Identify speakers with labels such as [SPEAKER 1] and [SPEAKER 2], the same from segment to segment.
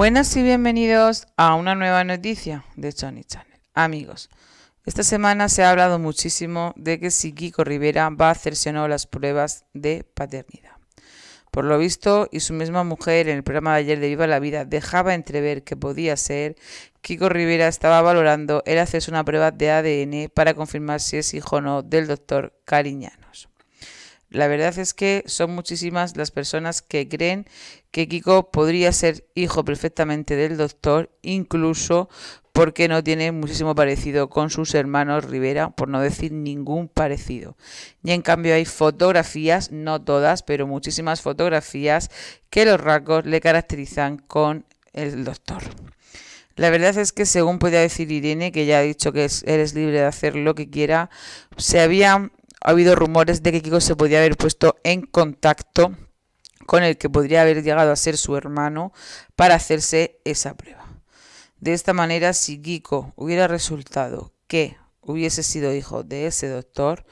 [SPEAKER 1] Buenas y bienvenidos a una nueva noticia de Sony Channel. Amigos, esta semana se ha hablado muchísimo de que si Kiko Rivera va a hacerse o no las pruebas de paternidad. Por lo visto, y su misma mujer en el programa de ayer de Viva la Vida dejaba entrever que podía ser, Kiko Rivera estaba valorando el hacerse una prueba de ADN para confirmar si es hijo o no del doctor Cariñanos. La verdad es que son muchísimas las personas que creen que Kiko podría ser hijo perfectamente del doctor, incluso porque no tiene muchísimo parecido con sus hermanos Rivera, por no decir ningún parecido. Y en cambio hay fotografías, no todas, pero muchísimas fotografías que los rasgos le caracterizan con el doctor. La verdad es que según podía decir Irene, que ya ha dicho que eres libre de hacer lo que quiera, se habían ha habido rumores de que Kiko se podía haber puesto en contacto con el que podría haber llegado a ser su hermano para hacerse esa prueba. De esta manera, si Kiko hubiera resultado que hubiese sido hijo de ese doctor,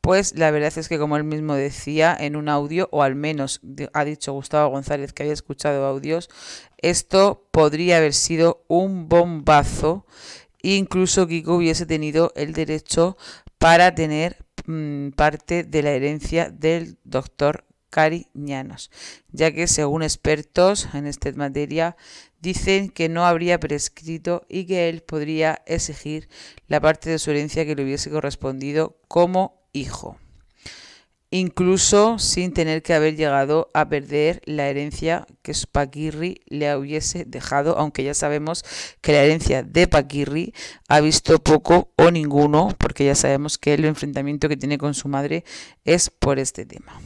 [SPEAKER 1] pues la verdad es que como él mismo decía en un audio, o al menos ha dicho Gustavo González que había escuchado audios, esto podría haber sido un bombazo. Incluso Kiko hubiese tenido el derecho para tener Mm, parte de la herencia del doctor Cariñanos, ya que según expertos en esta materia dicen que no habría prescrito y que él podría exigir la parte de su herencia que le hubiese correspondido como hijo incluso sin tener que haber llegado a perder la herencia que Paquirri le hubiese dejado, aunque ya sabemos que la herencia de Paquirri ha visto poco o ninguno, porque ya sabemos que el enfrentamiento que tiene con su madre es por este tema.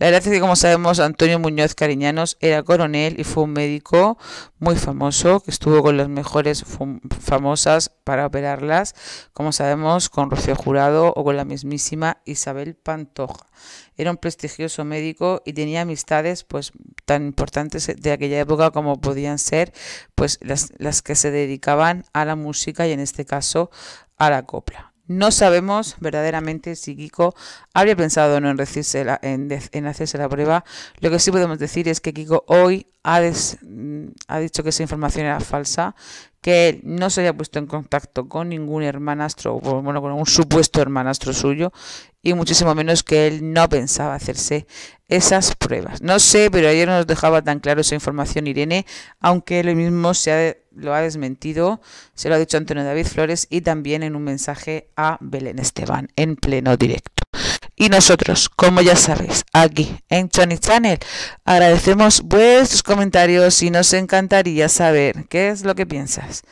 [SPEAKER 1] La verdad es que, como sabemos, Antonio Muñoz Cariñanos era coronel y fue un médico muy famoso que estuvo con las mejores famosas para operarlas, como sabemos, con Rocío Jurado o con la mismísima Isabel Pantoja. Era un prestigioso médico y tenía amistades pues tan importantes de aquella época como podían ser pues las que se dedicaban a la música y en este caso a la copla. No sabemos verdaderamente si Kiko habría pensado en, en, hacerse la prueba. Lo que sí podemos decir es que Kiko hoy ha, mm, ha dicho que esa información era falsa, que él no se haya puesto en contacto con ningún hermanastro, bueno, con un supuesto hermanastro suyo, y muchísimo menos que él no pensaba hacerse esas pruebas. No sé, pero ayer no nos dejaba tan claro esa información Irene, aunque él mismo se lo ha desmentido, se lo ha dicho Antonio David Flores y también en un mensaje a Belén Esteban en pleno directo. Y nosotros, como ya sabéis, aquí en Tony Channel, agradecemos vuestros comentarios y nos encantaría saber qué es lo que piensas.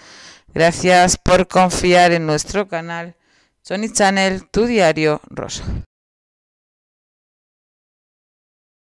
[SPEAKER 1] Gracias por confiar en nuestro canal Sony Channel, tu diario rosa.